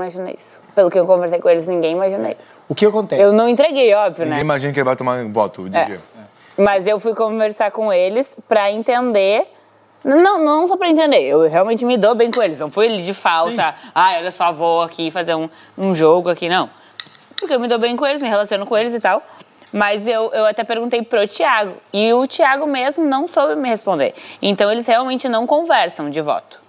imagina isso. Pelo que eu conversei com eles, ninguém imagina isso. O que acontece? Eu não entreguei, óbvio, né? ninguém né? imagina que ele vai tomar voto É. É. Mas eu fui conversar com eles pra entender... Não, não só pra entender, eu realmente me dou bem com eles. Não fui de falsa, Ai, ah, olha só, vou aqui fazer um, um jogo aqui, não. Porque eu me dou bem com eles, me relaciono com eles e tal. Mas eu, eu até perguntei pro Tiago. E o Tiago mesmo não soube me responder. Então eles realmente não conversam de voto.